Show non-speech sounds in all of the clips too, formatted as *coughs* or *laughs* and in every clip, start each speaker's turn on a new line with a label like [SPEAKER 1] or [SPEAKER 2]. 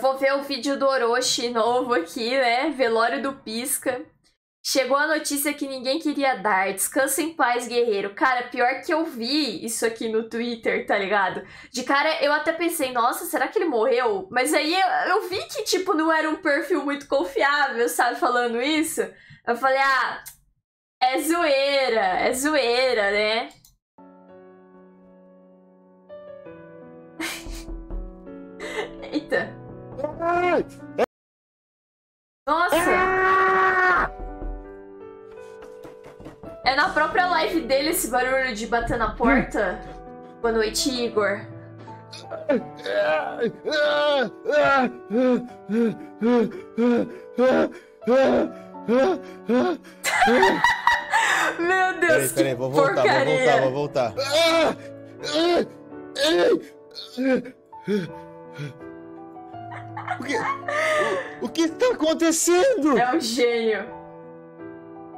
[SPEAKER 1] Vou ver o vídeo do Orochi novo aqui, né? Velório do Pisca. Chegou a notícia que ninguém queria dar. Descansa em paz, guerreiro. Cara, pior que eu vi isso aqui no Twitter, tá ligado? De cara, eu até pensei, nossa, será que ele morreu? Mas aí eu, eu vi que, tipo, não era um perfil muito confiável, sabe? Falando isso. Eu falei, ah, é zoeira, é zoeira, né? Nossa! É. é na própria live dele esse barulho de bater na porta? Boa noite, Igor.
[SPEAKER 2] Meu Deus, peraí, peraí, vou voltar, porcaria. vou voltar, vou
[SPEAKER 1] voltar. O que, o, o que tá acontecendo? É um gênio.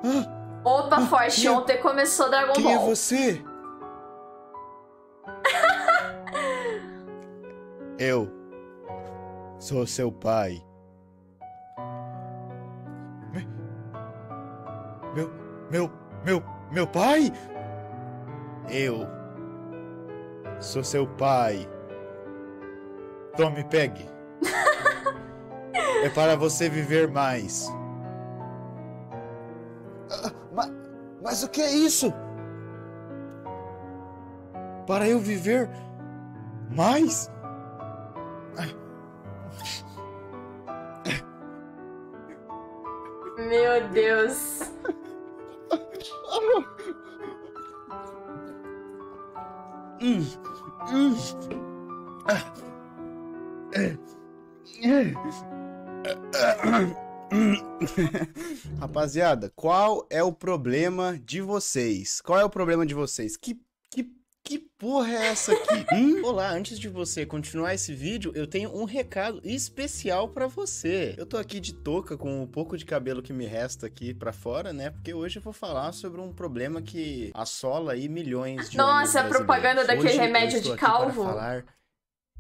[SPEAKER 1] Ah, Opa, ah, Forte, é- ontem começou Dragon quem é Ball. Quem é
[SPEAKER 2] você? *laughs* Eu sou seu pai. Meu, meu, meu, meu pai? Eu sou seu pai. Tome, pegue é para você viver mais. Ah, mas, mas o que é isso? Para eu viver mais?
[SPEAKER 1] Meu Deus.
[SPEAKER 2] Hum, hum. Ah. É. É. *coughs* Rapaziada, qual é o problema de vocês? Qual é o problema de vocês? Que, que, que porra é essa aqui? *laughs* Hum? Olá, antes de você continuar esse vídeo, eu tenho um recado especial para você. Eu tô aqui de touca com o um pouco de cabelo que me resta aqui para fora, né? Porque hoje eu vou falar sobre um problema que assola aí milhões de Nossa, a propaganda daquele remédio de calvo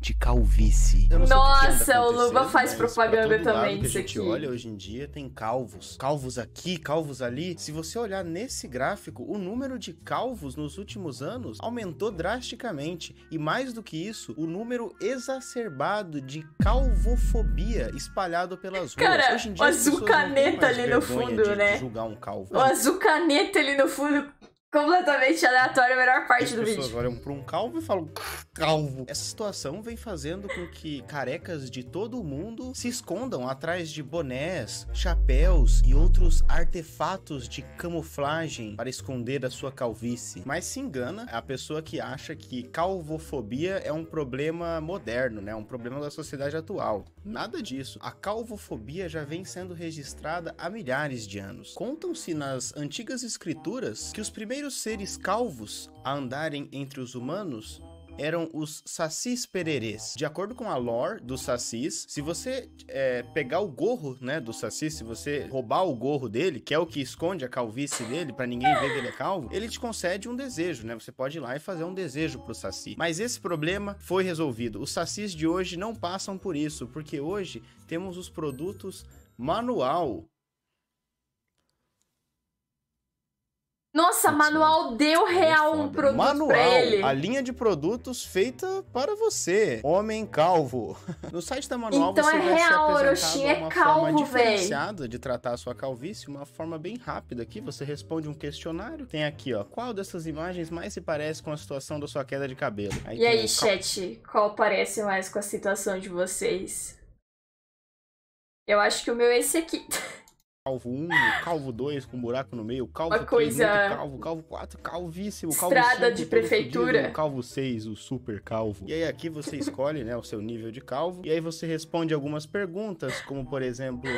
[SPEAKER 2] de calvície. Nossa, o Luba faz propaganda também disso aqui. Olha, hoje em dia tem calvos. Calvos aqui, calvos ali. Se você olhar nesse gráfico, o número de calvos nos últimos anos aumentou drasticamente. E mais do que isso, o número exacerbado de calvofobia espalhado pelas ruas. Cara, hoje em dia, o azul caneta ali no fundo, né? Julgar um calvo. O azul
[SPEAKER 1] caneta ali no fundo completamente aleatório a melhor parte As do vídeo. As pessoas
[SPEAKER 2] olham pra um calvo e falam, calvo. Essa situação vem fazendo com que carecas de todo o mundo se escondam atrás de bonés, chapéus e outros artefatos de camuflagem para esconder a sua calvície. Mas se engana a pessoa que acha que calvofobia é um problema moderno, né? Um problema da sociedade atual. Nada disso. A calvofobia já vem sendo registrada há milhares de anos. Contam-se nas antigas escrituras que os primeiros primeiros seres calvos a andarem entre os humanos eram os sacis pererês. De acordo com a lore dos sacis, se você é, pegar o gorro, né, do saci, se você roubar o gorro dele, que é o que esconde a calvície dele, para ninguém ver que ele é calvo, ele te concede um desejo, né? Você pode ir lá e fazer um desejo pro saci. Mas esse problema foi resolvido. Os sacis de hoje não passam por isso, porque hoje temos os produtos manual
[SPEAKER 1] Nossa, Manual deu é real um produto manual, pra ele. a
[SPEAKER 2] linha de produtos feita para você, homem calvo. *laughs* No site da Manual então você é vai real, ser é uma calvo, forma diferenciada de tratar a sua calvície, uma forma bem rápida aqui. Você responde um questionário. Tem aqui, ó, qual dessas imagens mais se parece com a situação da sua queda de cabelo? Aí e aí, um... chat,
[SPEAKER 1] qual parece mais com a situação de vocês? Eu acho que o meu é esse aqui. *laughs*
[SPEAKER 2] calvo 1, calvo 2 com buraco no meio, calvo Uma 3, coisa... calvo, calvo 4, calvíssimo, calvo Estrada 5, de prefeitura. Fudido, calvo 6, o super calvo. E aí aqui você escolhe, né, o seu nível de calvo, e aí você responde algumas perguntas, como por exemplo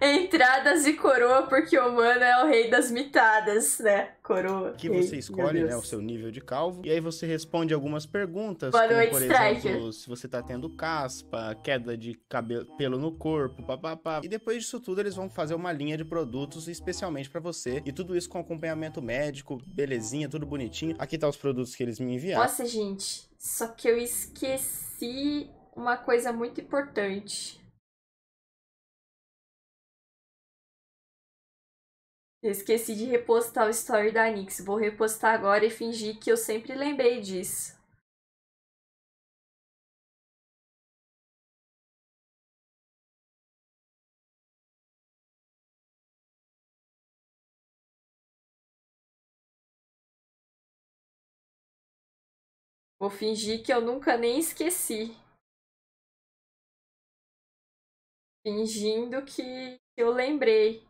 [SPEAKER 1] entradas e coroa, porque o humano é o rei das mitadas, né? Coroa. Que você escolhe, né, o seu
[SPEAKER 2] nível de calvo. E aí você responde algumas perguntas. Boa como, noite, por Striker. exemplo, se você tá tendo caspa, queda de cabelo, pelo no corpo, papapá. E depois disso tudo, eles vão fazer uma linha de produtos especialmente para você. E tudo isso com acompanhamento médico, belezinha, tudo bonitinho. Aqui tá os produtos que eles me enviaram. Nossa,
[SPEAKER 1] gente, só que eu esqueci uma coisa muito importante. Eu esqueci de repostar o story da Nix. Vou repostar agora e fingir que eu sempre lembrei
[SPEAKER 2] disso. Vou fingir que eu nunca nem esqueci. Fingindo que eu lembrei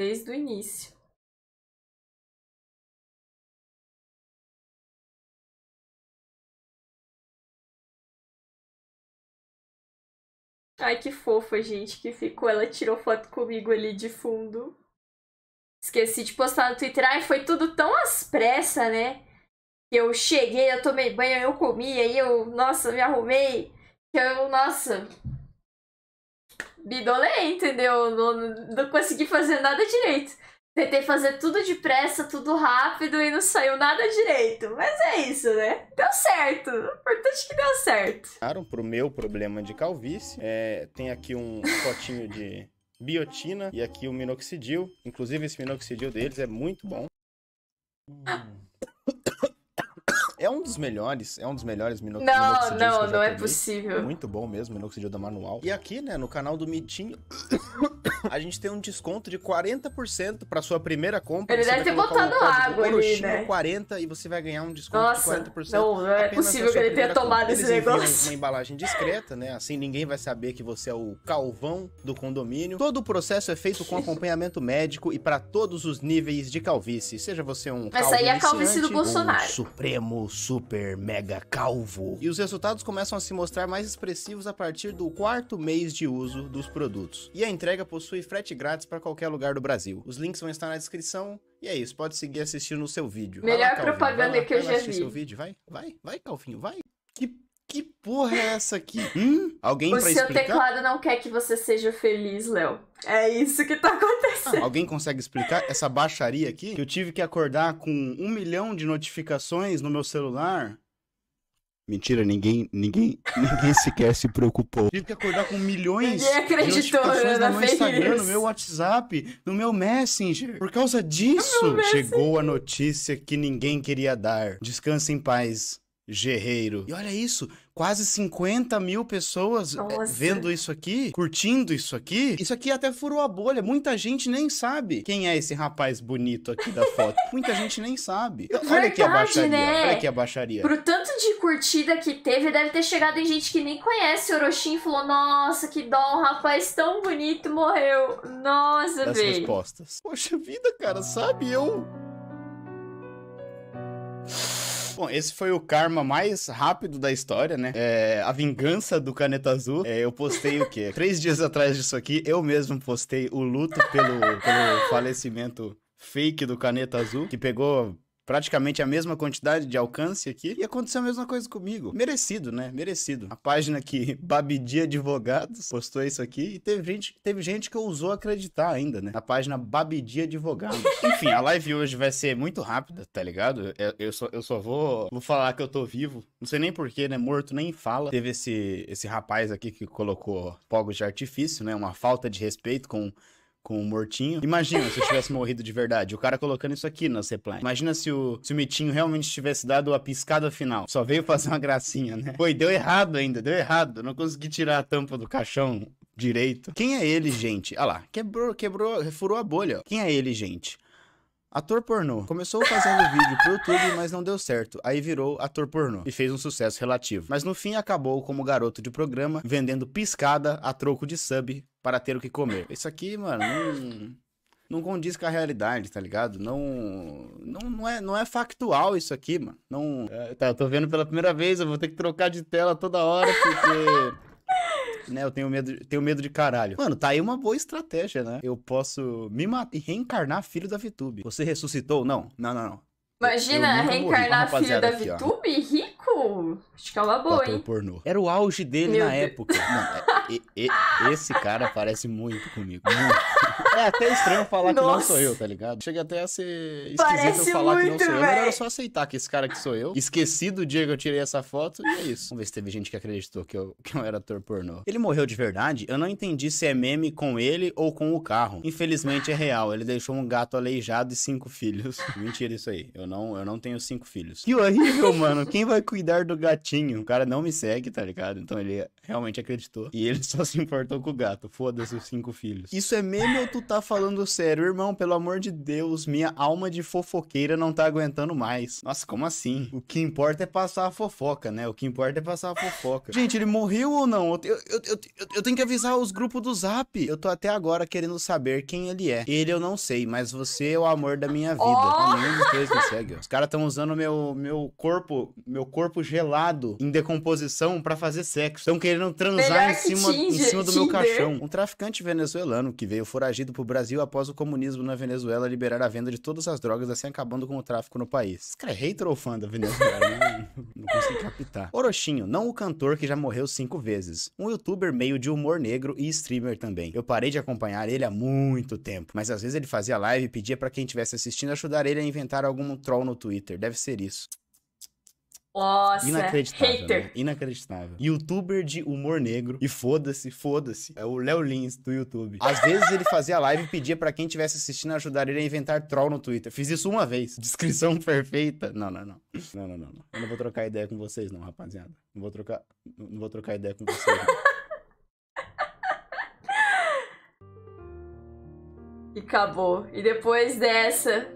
[SPEAKER 2] desde o início. Ai, que fofa, gente, que ficou. Ela tirou foto comigo ali de fundo.
[SPEAKER 1] Esqueci de postar no Twitter. Ai, foi tudo tão às pressas, né? Eu cheguei, eu tomei banho, eu comi, aí eu, nossa, me arrumei. Eu, nossa, bidolei, entendeu? Não, não, não consegui fazer nada direito. Tentei fazer tudo depressa, tudo rápido e não saiu nada direito. Mas é isso, né? Deu certo. O importante
[SPEAKER 2] é que deu certo. Claro, pro meu problema de calvície, é, tem aqui um potinho de biotina e aqui o minoxidil. Inclusive, esse minoxidil deles é muito bom. Hum é um dos melhores, é um dos melhores minoxidil. Não, não, não é possível. Muito bom mesmo, minoxidil da Manual. E aqui, né, no canal do Mitinho, *coughs* a gente tem um desconto de 40% para sua primeira compra. Ele deve ter botado água ali, né? 40 e você vai ganhar um desconto Nossa, de 40%. Não, não é possível que ele tenha tomado compra. esse Eles negócio. Uma embalagem discreta, né? Assim ninguém vai saber que você é o calvão do condomínio. Todo o processo é feito com *laughs* acompanhamento médico e para todos os níveis de calvície. Seja você um Mas aí é a calvície do Bolsonaro. supremo super mega calvo. E os resultados começam a se mostrar mais expressivos a partir do quarto mês de uso dos produtos. E a entrega possui frete grátis para qualquer lugar do Brasil. Os links vão estar na descrição. E é isso, pode seguir assistindo o seu vídeo. Melhor lá, propaganda lá, que eu já vi. Seu vídeo. Vai, vai, vai, Calvinho, vai. Que que porra é essa aqui? Hum? Alguém é O seu teclado
[SPEAKER 1] não quer que você seja feliz, Léo. É isso que tá *laughs*
[SPEAKER 2] acontecendo. Ah, alguém consegue explicar essa baixaria aqui? Que eu tive que acordar com um milhão de notificações no meu celular. Mentira, ninguém, ninguém, ninguém sequer se preocupou. Tive que acordar com milhões de notificações no meu Instagram, no meu WhatsApp, no meu Messenger. Por causa disso, chegou a notícia que ninguém queria dar. Descanse em paz, Guerreiro. E olha isso, quase 50 mil pessoas eh, Nossa. vendo isso aqui, curtindo isso aqui. Isso aqui até furou a bolha. Muita gente nem sabe quem é esse rapaz bonito aqui da foto. *laughs* Muita gente nem sabe. Verdade, olha aqui a baixaria. Né? Olha aqui a baixaria. Pro
[SPEAKER 1] tanto de curtida que teve, deve ter chegado em gente que nem conhece o Orochin e falou: Nossa, que dó, um rapaz tão bonito morreu. Nossa, velho. As respostas. Poxa
[SPEAKER 2] vida, cara, sabe? Eu Bom, esse foi o karma mais rápido da história, né? É, a vingança do Caneta Azul. É, eu postei o quê? Três dias atrás disso aqui, eu mesmo postei o luto pelo, pelo falecimento fake do Caneta Azul, que pegou praticamente a mesma quantidade de alcance aqui. E aconteceu a mesma coisa comigo. Merecido, né? Merecido. A página que *laughs* Babidi Advogados postou isso aqui e teve gente, teve gente que ousou acreditar ainda, né? A página Babidi Advogados. *laughs* Enfim, a live hoje vai ser muito rápida, tá ligado? Eu, eu, só, eu só vou, vou falar que eu tô vivo. Não sei nem porquê, né? Morto nem fala. Teve esse, esse rapaz aqui que colocou fogos de artifício, né? Uma falta de respeito com com o mortinho. Imagina se eu tivesse morrido de verdade. O cara colocando isso aqui nas replines. Imagina se o, se o Mitinho realmente tivesse dado a piscada final. Só veio fazer uma gracinha, né? Foi, deu errado ainda, deu errado. Não consegui tirar a tampa do caixão direito. Quem é ele, gente? Ah lá, quebrou, quebrou, furou a bolha. Quem é ele, gente? Ator pornô. Começou fazendo vídeo pro YouTube, mas não deu certo. Aí virou ator pornô e fez um sucesso relativo. Mas no fim acabou como garoto de programa, vendendo piscada a troco de sub para ter o que comer. Isso aqui, mano, não, não condiz com a realidade, tá ligado? Não, não, não, é, não é factual isso aqui, mano. Não, é, tá, eu tô vendo pela primeira vez, eu vou ter que trocar de tela toda hora porque *laughs* né? Eu tenho medo, tenho medo de caralho. Mano, tá aí uma boa estratégia, né? Eu posso me matar e reencarnar filho da VTube. Você ressuscitou? Não, não, não, não.
[SPEAKER 1] Imagina, reencarnar morri, filho da aqui, VTube rico? Acho que é uma boa, hein?
[SPEAKER 2] Pornô. Era o auge dele Meu na Deus. época. é, é, é, esse cara parece muito comigo. Muito. *laughs* É até estranho falar Nossa. que não sou eu, tá ligado? Chega até a ser esquisito Parece eu falar muito, que não sou véio. eu. Melhor era só aceitar que esse cara que sou eu. Esqueci do dia que eu tirei essa foto e é isso. Vamos ver se teve gente que acreditou que eu, que eu era ator pornô. Ele morreu de verdade? Eu não entendi se é meme com ele ou com o carro. Infelizmente é real. Ele deixou um gato aleijado e cinco filhos. *laughs* Mentira isso aí. Eu não, eu não tenho cinco filhos. Que horrível, mano. Quem vai cuidar do gatinho? O cara não me segue, tá ligado? Então ele realmente acreditou. E ele só se importou com o gato. Foda-se os cinco filhos. Isso é meme ou tu tu tá falando sério, irmão? Pelo amor de Deus, minha alma de fofoqueira não tá aguentando mais. Nossa, como assim? O que importa é passar a fofoca, né? O que importa é passar a fofoca. Gente, ele morreu ou não? Eu, eu, eu, eu, tenho que avisar os grupos do zap. Eu tô até agora querendo saber quem ele é. Ele eu não sei, mas você é o amor da minha vida. Oh! segue. Os caras estão usando meu, meu corpo, meu corpo gelado em decomposição para fazer sexo. Estão querendo transar Melhor em cima, em cima do meu caixão. Um traficante venezuelano que veio foragido trazido para o Brasil após o comunismo na Venezuela liberar a venda de todas as drogas, assim acabando com o tráfico no país. Esse cara é hater ou fã da Venezuela? Né? não, não consigo captar. Orochinho, não o cantor que já morreu cinco vezes. Um youtuber meio de humor negro e streamer também. Eu parei de acompanhar ele há muito tempo, mas às vezes ele fazia live e pedia para quem estivesse assistindo ajudar ele a inventar algum troll no Twitter. Deve ser isso.
[SPEAKER 1] Nossa, é inacreditável, né? hater. Né?
[SPEAKER 2] Inacreditável. Youtuber de humor negro. E foda-se, foda-se. É o Léo Lins do YouTube. Às *laughs* vezes ele fazia live e pedia para quem estivesse assistindo ajudar ele a inventar troll no Twitter. Fiz isso uma vez. Descrição perfeita. Não, não, não. Não, não, não. não. Eu não vou trocar ideia com vocês, não, rapaziada. Não vou trocar. Não vou trocar ideia com vocês. Não. *laughs*
[SPEAKER 1] E acabou. E depois dessa,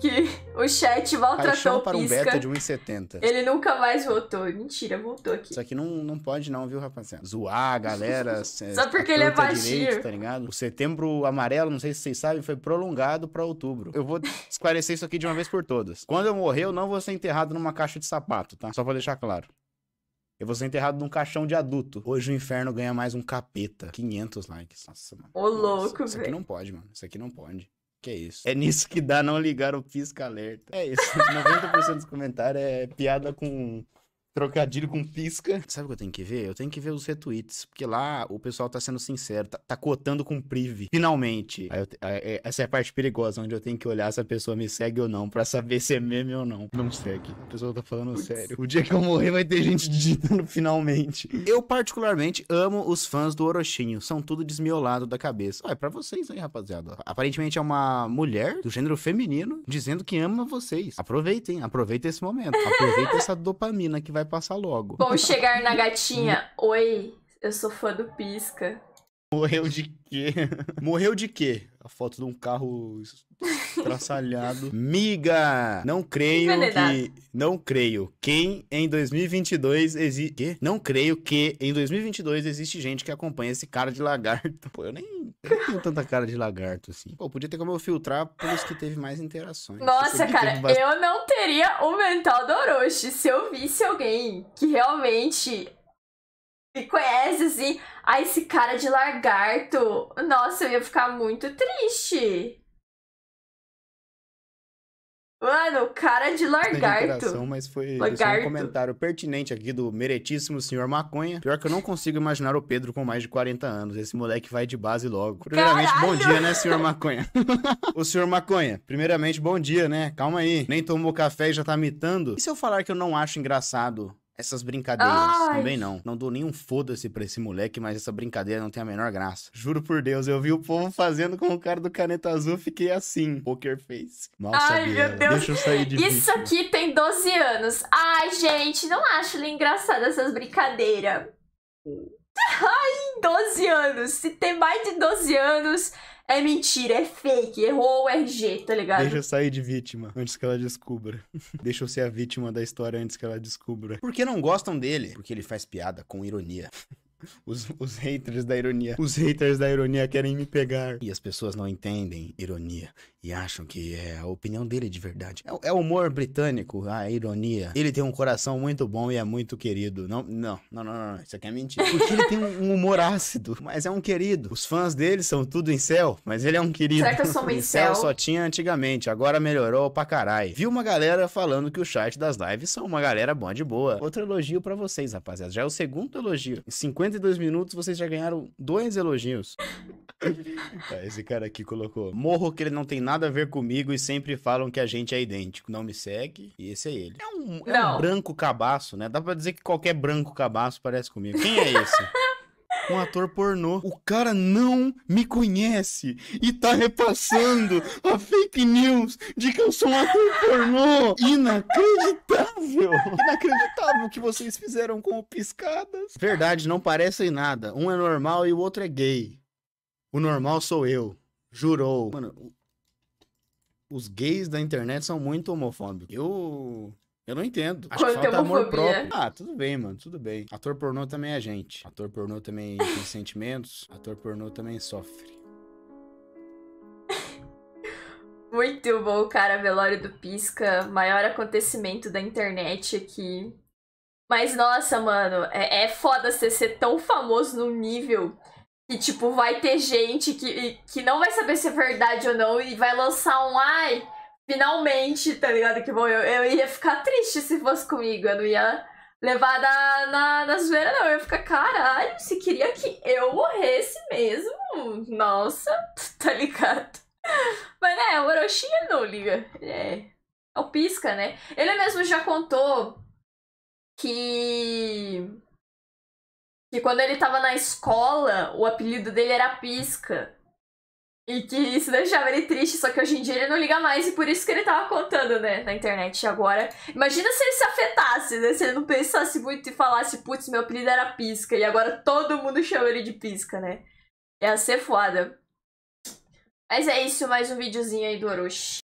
[SPEAKER 1] que o chat maltratou Paixão para um beta de
[SPEAKER 2] 1,70. Ele
[SPEAKER 1] nunca mais voltou. Mentira, voltou
[SPEAKER 2] aqui. Isso aqui não, não pode não, viu, rapaziada? Zoar a galera. *laughs* Só porque ele é, é baixinho. Direito, tá ligado? O setembro amarelo, não sei se vocês sabem, foi prolongado para outubro. Eu vou esclarecer isso aqui de uma vez por todas. Quando eu morrer, eu não vou ser enterrado numa caixa de sapato, tá? Só pra deixar claro. Eu vou ser enterrado num caixão de adulto. Hoje o inferno ganha mais um capeta. 500 likes. Nossa, mano. Ô, louco, velho. Isso aqui não pode, mano. Isso aqui não pode. Que é isso. É nisso que dá não ligar o pisca-alerta. É isso. 90% dos comentários é piada com Trocadilho com pisca. Sabe o que eu tenho que ver? Eu tenho que ver os retweets, porque lá o pessoal tá sendo sincero, tá, tá cotando com prive. Finalmente. aí, é, essa é a parte perigosa, onde eu tenho que olhar se a pessoa me segue ou não, pra saber se é meme ou não. Não segue. A pessoa tá falando sério. O dia que eu morrer vai ter gente *laughs* digitando finalmente. Eu, particularmente, amo os fãs do Orochinho. São tudo desmiolado da cabeça. Ah, é pra vocês aí, rapaziada. Aparentemente é uma mulher do gênero feminino dizendo que ama vocês. Aproveitem, Aproveita esse momento. Aproveita essa dopamina que vai vai passar logo. Bom *laughs* chegar na gatinha.
[SPEAKER 1] Oi, eu sou fã do Pisca.
[SPEAKER 2] Morreu de quê? *laughs* Morreu de quê? A foto de um carro traçalhado. *laughs* Miga! Não creio Envenenado. que. Não creio. Quem em 2022 existe. Não creio que em 2022 existe gente que acompanha esse cara de lagarto. Pô, eu nem não tanta cara de lagarto, assim. Pô, podia ter como eu filtrar pelos que teve mais interações. Nossa, cara, eu
[SPEAKER 1] não teria o mental do Orochi se eu visse alguém que realmente me conhece, assim. Ah, esse cara de lagarto. Nossa, eu ia ficar muito triste. Mano, cara de lagarto.
[SPEAKER 2] Mas foi, foi um comentário pertinente aqui do meretíssimo senhor Maconha. Pior que eu não consigo imaginar o Pedro com mais de 40 anos. Esse moleque vai de base logo. Primeiramente, Caralho! bom dia, né, senhor Maconha? *laughs* o senhor Maconha, primeiramente, bom dia, né? Calma aí. Nem tomou café e já tá mitando. E se eu falar que eu não acho engraçado essas brincadeiras. Ai. Também não. Não dou nenhum foda-se pra esse moleque, mas essa brincadeira não tem a menor graça. Juro por Deus, eu vi o povo fazendo com o cara do caneta azul, fiquei assim. Poker face. Mal Ai, meu Deus. Deixa eu sair de Isso bicho.
[SPEAKER 1] aqui tem 12 anos. Ai, gente, não acho engraçado essas brincadeiras. Ai, 12 anos. Se tem mais de 12 anos, é mentira, é fake, errou o RG, tá ligado? Deixa eu
[SPEAKER 2] sair de vítima antes que ela descubra. *laughs* Deixa eu ser a vítima da história antes que ela descubra. Porque não gostam dele? Porque ele faz piada com ironia. *laughs* Os, os haters da ironia. Os haters da ironia querem me pegar. E as pessoas não entendem ironia e acham que é a opinião dele de verdade. É, é humor britânico, a ironia. Ele tem um coração muito bom e é muito querido. Não, não, não, não, não. Isso aqui é mentira. Porque ele tem um humor ácido, mas é um querido. Os fãs dele são tudo em céu, mas ele é um querido. Será que eu sou um *laughs* em céu? só tinha antigamente, agora melhorou pra caralho. Vi uma galera falando que o chat das lives são uma galera boa de boa. Outro elogio para vocês, rapaziada. Já é o segundo elogio. 50 dois minutos, vocês já ganharam dois elogios. *laughs* É, esse cara aqui colocou. Morro que ele não tem nada a ver comigo e sempre falam que a gente é idêntico. Não me segue. E esse é ele. É um, é um branco cabaço, né? Dá pra dizer que qualquer branco cabaço parece comigo. Quem é esse? *laughs* um ator pornô. O cara não me conhece e tá repassando a fake news de que eu sou um ator pornô. Inacreditável! Inacreditável o que vocês fizeram com o Piscadas. Verdade, não parecem nada. Um é normal e o outro é gay. O normal sou eu. Jurou. Mano, os gays da internet são muito homofóbicos. Eu eu não entendo. Acho Quanto que falta amor próprio. Ah, tudo bem, mano, tudo bem. Ator pornô também é gente. Ator pornô também tem *laughs* sentimentos. Ator pornô também sofre.
[SPEAKER 1] Muito bom, cara. Velório do Pisca. Maior acontecimento da internet aqui. Mas, nossa, mano, é, é foda você ser tão famoso num nível que, tipo, vai ter gente que, que não vai saber se é verdade ou não e vai lançar um ai finalmente, tá ligado? Que bom, eu, eu ia ficar triste se fosse comigo, eu não ia levar na, na, na zoeira, não. Eu ia ficar, caralho, se queria que eu morresse mesmo, nossa, *laughs* tá ligado? Mas né, o Orochi não liga, é, é o pisca, né? Ele mesmo já contou que. Que quando ele tava na escola, o apelido dele era Pisca. E que isso deixava ele triste, só que hoje em dia ele não liga mais e por isso que ele tava contando, né, na internet agora. Imagina se ele se afetasse, né, se ele não pensasse muito e falasse, putz, meu apelido era Pisca e agora todo mundo chama ele de Pisca, né. Ia ser foda. Mas é isso, mais um videozinho aí do Orochi.